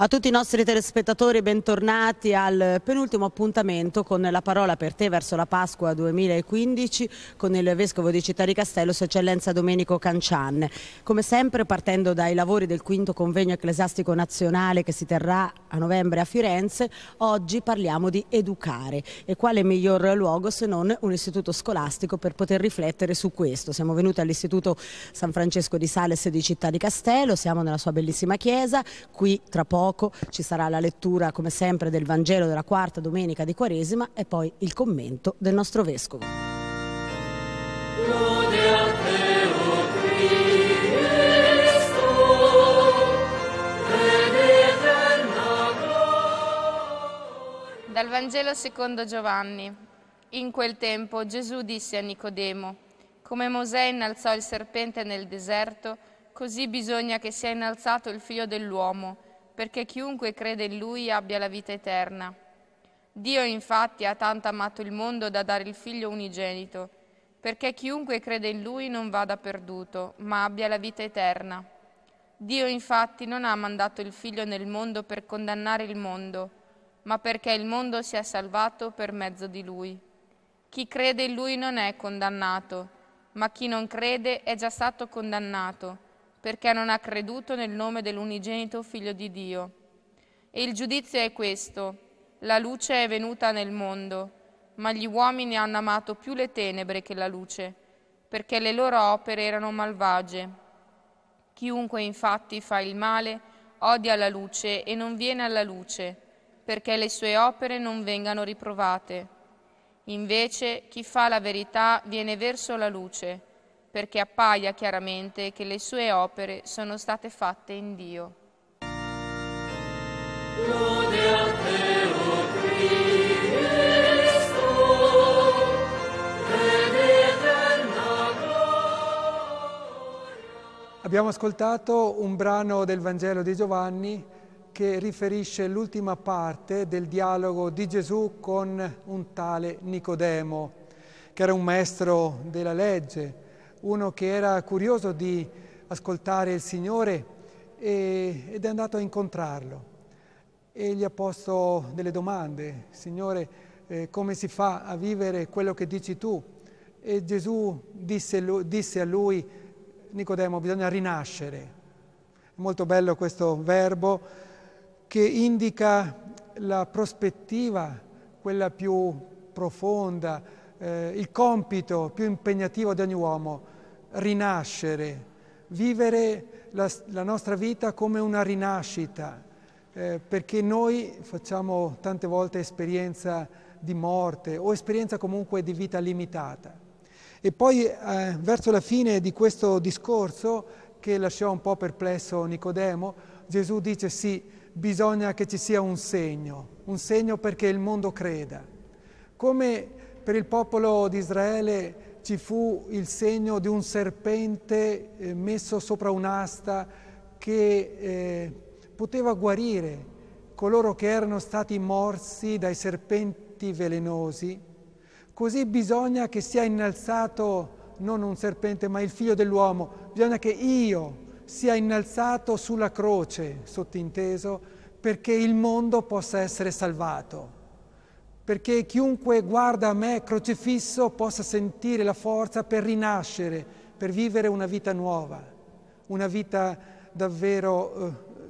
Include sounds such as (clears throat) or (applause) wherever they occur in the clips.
A tutti i nostri telespettatori bentornati al penultimo appuntamento con la parola per te verso la Pasqua 2015 con il Vescovo di Città di Castello, Sua Eccellenza Domenico Cancian. Come sempre partendo dai lavori del quinto convegno ecclesiastico nazionale che si terrà a novembre a Firenze, oggi parliamo di educare e quale miglior luogo se non un istituto scolastico per poter riflettere su questo. Siamo venuti all'Istituto San Francesco di Sales di Città di Castello, siamo nella sua bellissima chiesa, qui tra poco poco, ci sarà la lettura come sempre del Vangelo della quarta domenica di Quaresima e poi il commento del nostro Vescovo. Dal Vangelo secondo Giovanni. In quel tempo Gesù disse a Nicodemo, come Mosè innalzò il serpente nel deserto, così bisogna che sia innalzato il figlio dell'uomo perché chiunque crede in lui abbia la vita eterna. Dio infatti ha tanto amato il mondo da dare il figlio unigenito, perché chiunque crede in lui non vada perduto, ma abbia la vita eterna. Dio infatti non ha mandato il figlio nel mondo per condannare il mondo, ma perché il mondo sia salvato per mezzo di lui. Chi crede in lui non è condannato, ma chi non crede è già stato condannato perché non ha creduto nel nome dell'unigenito Figlio di Dio. E il giudizio è questo, la luce è venuta nel mondo, ma gli uomini hanno amato più le tenebre che la luce, perché le loro opere erano malvagie. Chiunque infatti fa il male odia la luce e non viene alla luce, perché le sue opere non vengano riprovate. Invece chi fa la verità viene verso la luce perché appaia chiaramente che le sue opere sono state fatte in Dio. Abbiamo ascoltato un brano del Vangelo di Giovanni che riferisce l'ultima parte del dialogo di Gesù con un tale Nicodemo, che era un maestro della legge, uno che era curioso di ascoltare il Signore e, ed è andato a incontrarlo e gli ha posto delle domande, Signore, eh, come si fa a vivere quello che dici tu? E Gesù disse, lui, disse a lui, Nicodemo, bisogna rinascere. È molto bello questo verbo che indica la prospettiva, quella più profonda, eh, il compito più impegnativo di ogni uomo, rinascere, vivere la, la nostra vita come una rinascita, eh, perché noi facciamo tante volte esperienza di morte o esperienza comunque di vita limitata. E poi eh, verso la fine di questo discorso, che lasciò un po' perplesso Nicodemo, Gesù dice sì, bisogna che ci sia un segno, un segno perché il mondo creda. Come per il popolo di Israele ci fu il segno di un serpente eh, messo sopra un'asta che eh, poteva guarire coloro che erano stati morsi dai serpenti velenosi. Così bisogna che sia innalzato non un serpente, ma il figlio dell'uomo, bisogna che io sia innalzato sulla croce, sottinteso, perché il mondo possa essere salvato perché chiunque guarda a me crocifisso possa sentire la forza per rinascere, per vivere una vita nuova, una vita davvero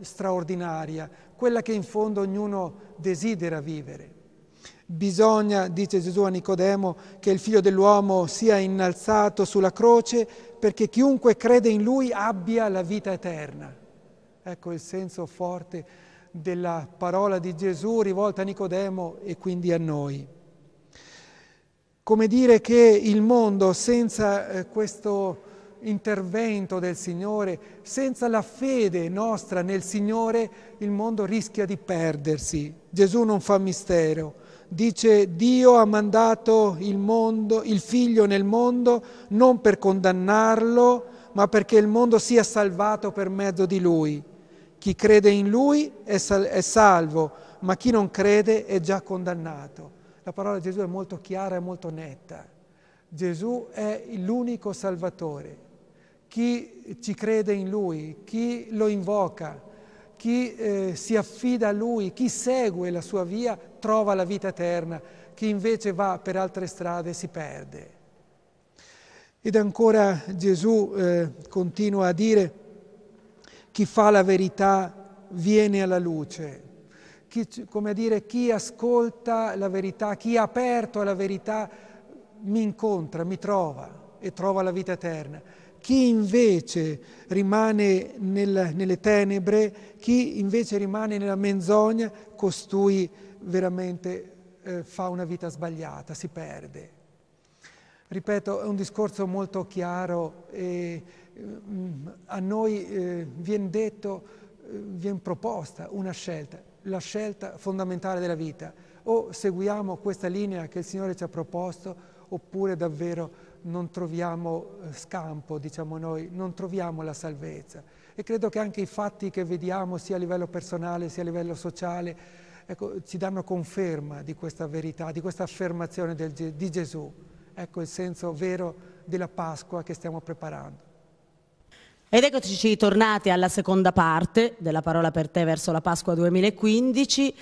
eh, straordinaria, quella che in fondo ognuno desidera vivere. Bisogna, dice Gesù a Nicodemo, che il figlio dell'uomo sia innalzato sulla croce perché chiunque crede in lui abbia la vita eterna. Ecco il senso forte della parola di Gesù rivolta a Nicodemo e quindi a noi. Come dire che il mondo senza eh, questo intervento del Signore, senza la fede nostra nel Signore, il mondo rischia di perdersi. Gesù non fa mistero. Dice Dio ha mandato il, mondo, il figlio nel mondo non per condannarlo, ma perché il mondo sia salvato per mezzo di lui. Chi crede in lui è, sal- è salvo, ma chi non crede è già condannato. La parola di Gesù è molto chiara e molto netta. Gesù è l'unico Salvatore. Chi ci crede in Lui, chi lo invoca, chi eh, si affida a Lui, chi segue la sua via, trova la vita eterna, chi invece va per altre strade si perde. Ed ancora Gesù eh, continua a dire, chi fa la verità viene alla luce, chi, come dire, chi ascolta la verità, chi è aperto alla verità mi incontra, mi trova e trova la vita eterna. Chi invece rimane nel, nelle tenebre, chi invece rimane nella menzogna, costui veramente eh, fa una vita sbagliata, si perde. Ripeto, è un discorso molto chiaro e a noi eh, viene detto, eh, viene proposta una scelta, la scelta fondamentale della vita. O seguiamo questa linea che il Signore ci ha proposto, oppure davvero non troviamo eh, scampo, diciamo noi, non troviamo la salvezza. E credo che anche i fatti che vediamo, sia a livello personale sia a livello sociale, ecco, ci danno conferma di questa verità, di questa affermazione del, di Gesù. Ecco il senso vero della Pasqua che stiamo preparando. Ed eccoci tornati alla seconda parte della Parola per te verso la Pasqua 2015.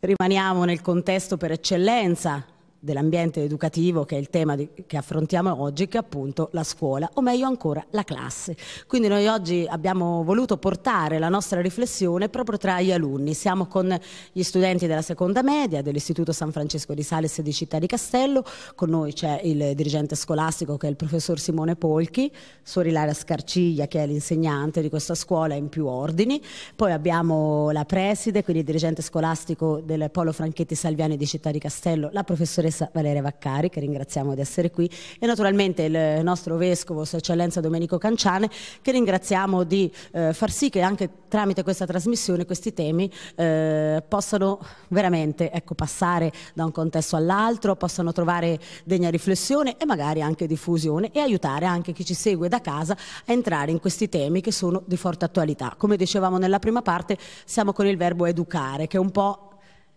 Rimaniamo nel contesto per eccellenza dell'ambiente educativo, che è il tema di, che affrontiamo oggi, che è appunto la scuola, o meglio ancora la classe. Quindi noi oggi abbiamo voluto portare la nostra riflessione proprio tra gli alunni. Siamo con gli studenti della seconda media dell'Istituto San Francesco di Sales di Città di Castello, con noi c'è il dirigente scolastico che è il professor Simone Polchi, suor Ilaria Scarciglia che è l'insegnante di questa scuola in più ordini, poi abbiamo la preside, quindi il dirigente scolastico del Polo Franchetti Salviani di Città di Castello, la professoressa professoressa Valeria Vaccari, che ringraziamo di essere qui, e naturalmente il nostro vescovo, Sua Eccellenza Domenico Canciane, che ringraziamo di eh, far sì che anche tramite questa trasmissione questi temi eh, possano veramente ecco, passare da un contesto all'altro, possano trovare degna riflessione e magari anche diffusione e aiutare anche chi ci segue da casa a entrare in questi temi che sono di forte attualità. Come dicevamo nella prima parte, siamo con il verbo educare, che è un po'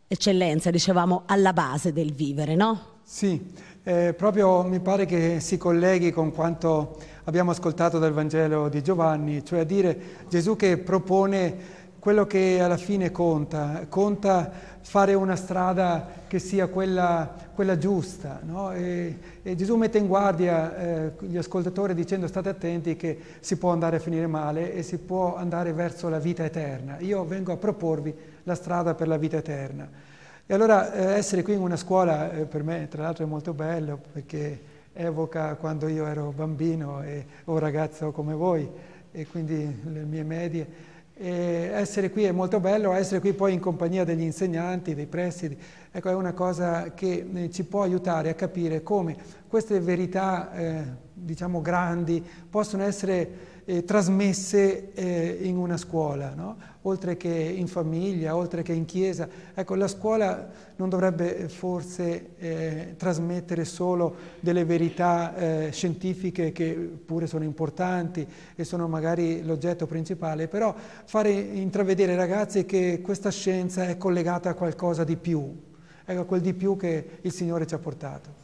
eccellenza, dicevamo, alla base del vivere, no? Sì, eh, proprio mi pare che si colleghi con quanto abbiamo ascoltato dal Vangelo di Giovanni, cioè a dire Gesù che propone quello che alla fine conta, conta fare una strada che sia quella, quella giusta. No? E, e Gesù mette in guardia eh, gli ascoltatori dicendo state attenti che si può andare a finire male e si può andare verso la vita eterna. Io vengo a proporvi la strada per la vita eterna. E allora eh, essere qui in una scuola eh, per me tra l'altro è molto bello perché evoca quando io ero bambino e, o ragazzo come voi e quindi le mie medie. E essere qui è molto bello, essere qui poi in compagnia degli insegnanti, dei presidi, ecco, è una cosa che eh, ci può aiutare a capire come queste verità, eh, diciamo, grandi possono essere eh, trasmesse eh, in una scuola, no? oltre che in famiglia, oltre che in chiesa. Ecco, la scuola non dovrebbe eh, forse eh, trasmettere solo delle verità eh, scientifiche che pure sono importanti e sono magari l'oggetto principale, però fare intravedere ai ragazzi che questa scienza è collegata a qualcosa di più, ecco, a quel di più che il Signore ci ha portato.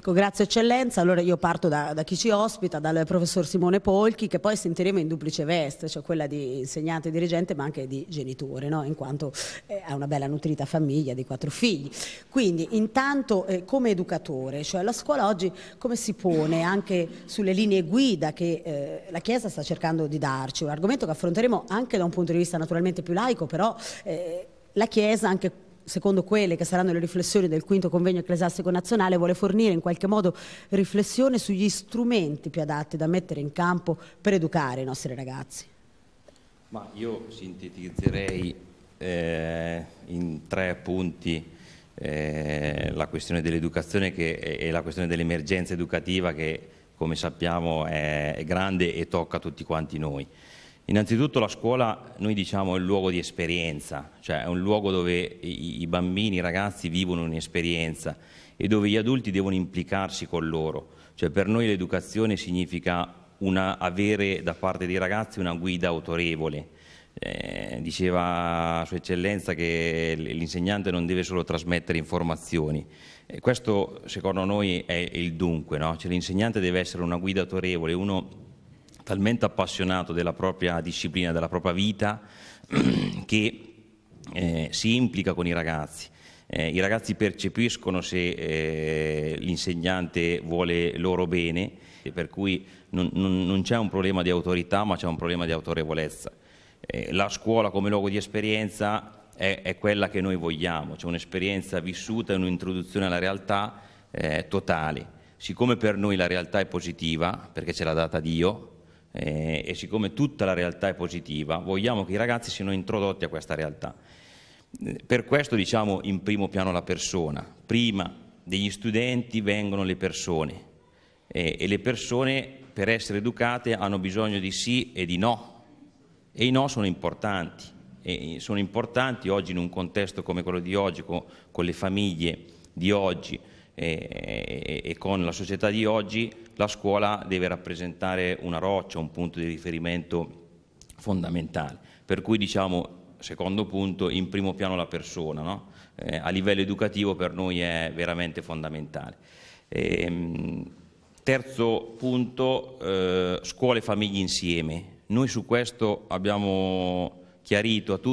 Ecco, grazie eccellenza. Allora io parto da, da, chi ci ospita, dal professor Simone Polchi, che poi sentiremo in duplice veste, cioè quella di insegnante e dirigente, ma anche di genitore, no? in quanto eh, ha una bella nutrita famiglia di quattro figli. Quindi, intanto, eh, come educatore, cioè la scuola oggi come si pone anche sulle linee guida che eh, la Chiesa sta cercando di darci? Un argomento che affronteremo anche da un punto di vista naturalmente più laico, però eh, la Chiesa anche secondo quelle che saranno le riflessioni del quinto convegno ecclesiastico nazionale, vuole fornire in qualche modo riflessione sugli strumenti più adatti da mettere in campo per educare i nostri ragazzi. Ma io sintetizzerei eh, in tre punti eh, la questione dell'educazione e la questione dell'emergenza educativa che come sappiamo è, grande e tocca tutti quanti noi. Innanzitutto la scuola, noi diciamo, è un luogo di esperienza, cioè è un luogo dove i, bambini, i ragazzi vivono un'esperienza e dove gli adulti devono implicarsi con loro. Cioè per noi l'educazione significa una, avere da parte dei ragazzi una guida autorevole. Eh, diceva Sua Eccellenza che l'insegnante non deve solo trasmettere informazioni. E eh, questo secondo noi è il dunque, no? cioè, l'insegnante deve essere una guida autorevole, uno talmente appassionato della propria disciplina, della propria vita, (clears throat) che eh, si implica con i ragazzi. Eh, I ragazzi percepiscono se eh, l'insegnante vuole loro bene, e per cui non, non, non c'è un problema di autorità, ma c'è un problema di autorevolezza. Eh, la scuola come luogo di esperienza è, è quella che noi vogliamo, c'è un'esperienza vissuta, un'introduzione alla realtà eh, totale. Siccome per noi la realtà è positiva, perché ce l'ha data Dio, eh, e siccome tutta la realtà è positiva, vogliamo che i ragazzi siano introdotti a questa realtà. Eh, per questo diciamo in primo piano la persona, prima degli studenti vengono le persone eh, e le persone per essere educate hanno bisogno di sì e di no e i no sono importanti, e sono importanti oggi in un contesto come quello di oggi, con, con le famiglie di oggi, e, e, con la società di oggi la scuola deve rappresentare una roccia, un punto di riferimento fondamentale. Per cui diciamo, secondo punto, in primo piano la persona, no? eh, a livello educativo per noi è veramente fondamentale. E, ehm, terzo punto, eh, scuole e famiglie insieme. Noi su questo abbiamo chiarito a tutti